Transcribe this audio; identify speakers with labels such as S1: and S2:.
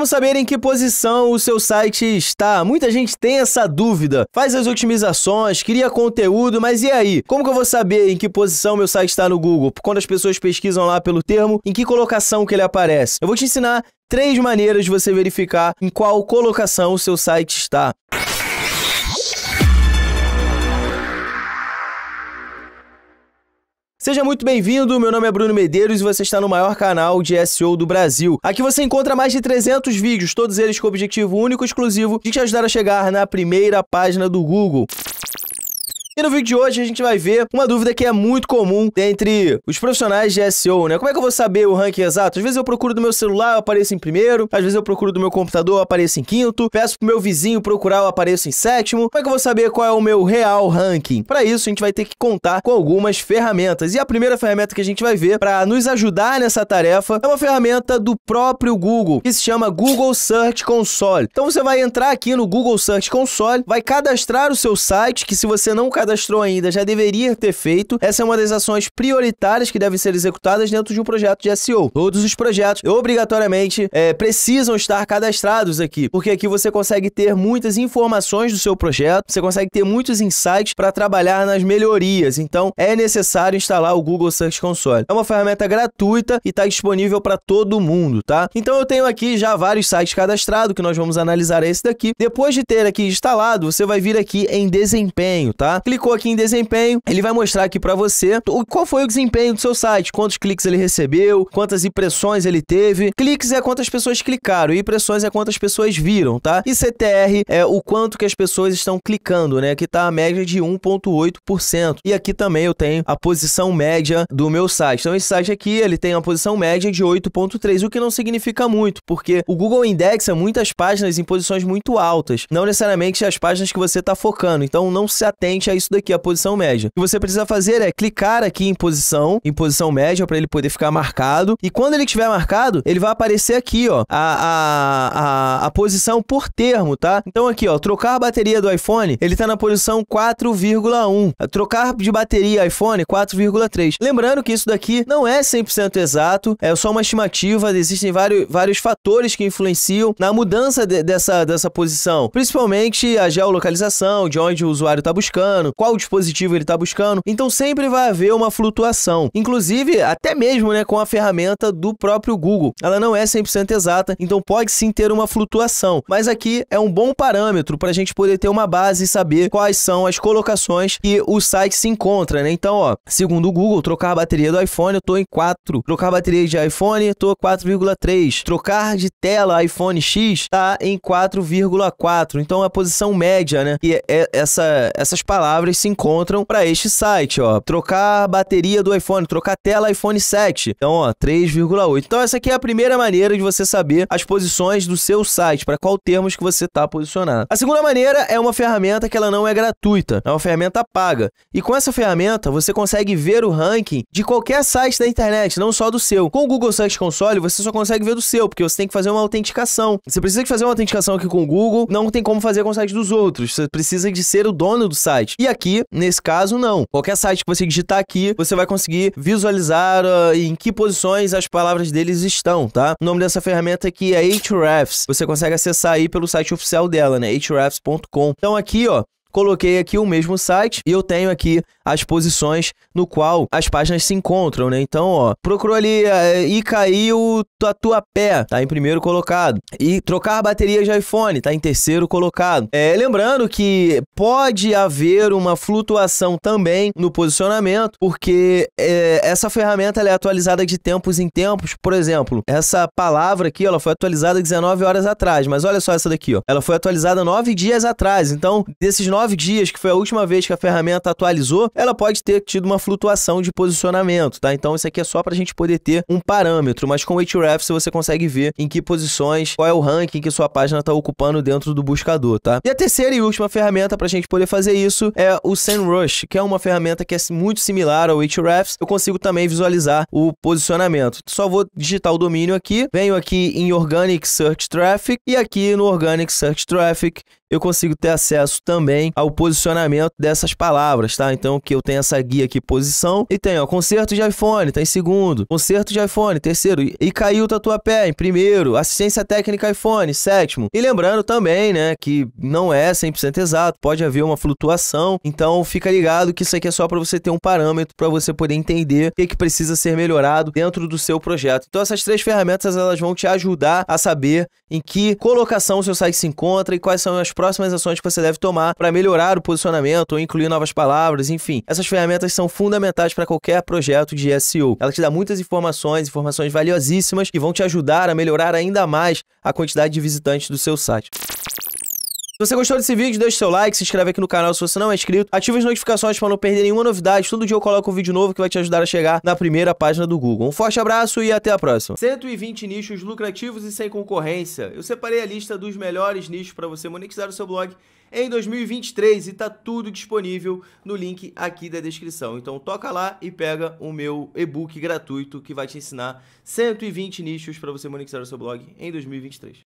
S1: Vamos saber em que posição o seu site está. Muita gente tem essa dúvida. Faz as otimizações, cria conteúdo, mas e aí? Como que eu vou saber em que posição meu site está no Google? Quando as pessoas pesquisam lá pelo termo, em que colocação que ele aparece? Eu vou te ensinar três maneiras de você verificar em qual colocação o seu site está. Seja muito bem-vindo, meu nome é Bruno Medeiros e você está no maior canal de SEO do Brasil. Aqui você encontra mais de 300 vídeos, todos eles com objetivo único e exclusivo de te ajudar a chegar na primeira página do Google. E no vídeo de hoje a gente vai ver uma dúvida que é muito comum entre os profissionais de SEO, né? Como é que eu vou saber o ranking exato? Às vezes eu procuro do meu celular, eu apareço em primeiro. Às vezes eu procuro do meu computador, eu apareço em quinto. Peço pro meu vizinho procurar, eu apareço em sétimo. Como é que eu vou saber qual é o meu real ranking? Para isso, a gente vai ter que contar com algumas ferramentas. E a primeira ferramenta que a gente vai ver para nos ajudar nessa tarefa é uma ferramenta do próprio Google, que se chama Google Search Console. Então você vai entrar aqui no Google Search Console, vai cadastrar o seu site, que se você não cadastrar cadastrou ainda já deveria ter feito. Essa é uma das ações prioritárias que devem ser executadas dentro de um projeto de SEO. Todos os projetos, obrigatoriamente, é, precisam estar cadastrados aqui, porque aqui você consegue ter muitas informações do seu projeto, você consegue ter muitos insights para trabalhar nas melhorias. Então, é necessário instalar o Google Search Console. É uma ferramenta gratuita e está disponível para todo mundo, tá? Então, eu tenho aqui já vários sites cadastrados que nós vamos analisar esse daqui. Depois de ter aqui instalado, você vai vir aqui em desempenho, tá? Clicou aqui em desempenho, ele vai mostrar aqui para você qual foi o desempenho do seu site, quantos cliques ele recebeu, quantas impressões ele teve. Cliques é quantas pessoas clicaram, impressões é quantas pessoas viram, tá? E CTR é o quanto que as pessoas estão clicando, né? Que tá a média de 1.8%. E aqui também eu tenho a posição média do meu site. Então esse site aqui, ele tem uma posição média de 8.3, o que não significa muito, porque o Google indexa é muitas páginas em posições muito altas, não necessariamente as páginas que você está focando. Então não se atente a isso daqui, a posição média. O que você precisa fazer é clicar aqui em posição, em posição média, para ele poder ficar marcado. E quando ele estiver marcado, ele vai aparecer aqui, ó, a, a, a, a posição por termo, tá? Então aqui, ó, trocar a bateria do iPhone, ele tá na posição 4,1. Trocar de bateria iPhone, 4,3. Lembrando que isso daqui não é 100% exato, é só uma estimativa, existem vários, vários fatores que influenciam na mudança de, dessa, dessa posição, principalmente a geolocalização, de onde o usuário está buscando, qual dispositivo ele está buscando. Então sempre vai haver uma flutuação. Inclusive, até mesmo né, com a ferramenta do próprio Google. Ela não é 100% exata, então pode sim ter uma flutuação. Mas aqui é um bom parâmetro para a gente poder ter uma base e saber quais são as colocações que o site se encontra, né? Então, ó, segundo o Google, trocar a bateria do iPhone, eu estou em 4. Trocar a bateria de iPhone, tô 4,3. Trocar de tela iPhone X, está em 4,4. Então, é a posição média, né? E é, é essa, essas palavras palavras se encontram para este site, ó. Trocar bateria do iPhone, trocar tela iPhone 7. Então, ó, 3,8. Então, essa aqui é a primeira maneira de você saber as posições do seu site, para qual termos que você está posicionado. A segunda maneira é uma ferramenta que ela não é gratuita, é uma ferramenta paga. E com essa ferramenta, você consegue ver o ranking de qualquer site da internet, não só do seu. Com o Google Search Console, você só consegue ver do seu, porque você tem que fazer uma autenticação. Você precisa de fazer uma autenticação aqui com o Google, não tem como fazer com o site dos outros. Você precisa de ser o dono do site. E aqui, nesse caso, não. Qualquer site que você digitar aqui, você vai conseguir visualizar uh, em que posições as palavras deles estão, tá? O nome dessa ferramenta aqui é Hrefs Você consegue acessar aí pelo site oficial dela, né? Hrefs.com Então aqui, ó, Coloquei aqui o mesmo site e eu tenho aqui as posições no qual as páginas se encontram, né? Então, ó, procurou ali é, e caiu a tua pé, tá em primeiro colocado. E trocar bateria de iPhone, tá em terceiro colocado. É, lembrando que pode haver uma flutuação também no posicionamento, porque é, essa ferramenta é atualizada de tempos em tempos. Por exemplo, essa palavra aqui, ela foi atualizada 19 horas atrás, mas olha só essa daqui, ó. Ela foi atualizada 9 dias atrás. Então, desses 9 nove dias, que foi a última vez que a ferramenta atualizou, ela pode ter tido uma flutuação de posicionamento, tá? Então isso aqui é só para a gente poder ter um parâmetro, mas com o Ahrefs você consegue ver em que posições, qual é o ranking que sua página está ocupando dentro do buscador, tá? E a terceira e última ferramenta para a gente poder fazer isso é o SEMrush, que é uma ferramenta que é muito similar ao Ahrefs. Eu consigo também visualizar o posicionamento. Só vou digitar o domínio aqui, venho aqui em Organic Search Traffic e aqui no Organic Search Traffic eu consigo ter acesso também ao posicionamento dessas palavras, tá? Então que eu tenho essa guia aqui, posição, e tem, ó, conserto de iPhone, tá em segundo, conserto de iPhone, terceiro, e, e caiu o tatuapé em primeiro, assistência técnica iPhone, sétimo. E lembrando também, né, que não é 100% exato, pode haver uma flutuação, então fica ligado que isso aqui é só para você ter um parâmetro para você poder entender o que, é que precisa ser melhorado dentro do seu projeto. Então essas três ferramentas elas vão te ajudar a saber em que colocação o seu site se encontra e quais são as próximas ações que você deve tomar para melhorar melhorar o posicionamento ou incluir novas palavras, enfim. Essas ferramentas são fundamentais para qualquer projeto de SEO. Ela te dá muitas informações, informações valiosíssimas que vão te ajudar a melhorar ainda mais a quantidade de visitantes do seu site. Se você gostou desse vídeo, deixa seu like, se inscreve aqui no canal se você não é inscrito, ativa as notificações para não perder nenhuma novidade. Todo dia eu coloco um vídeo novo que vai te ajudar a chegar na primeira página do Google. Um forte abraço e até a próxima. 120 nichos lucrativos e sem concorrência. Eu separei a lista dos melhores nichos para você monetizar o seu blog em 2023 e tá tudo disponível no link aqui da descrição. Então toca lá e pega o meu e-book gratuito que vai te ensinar 120 nichos para você monetizar o seu blog em 2023.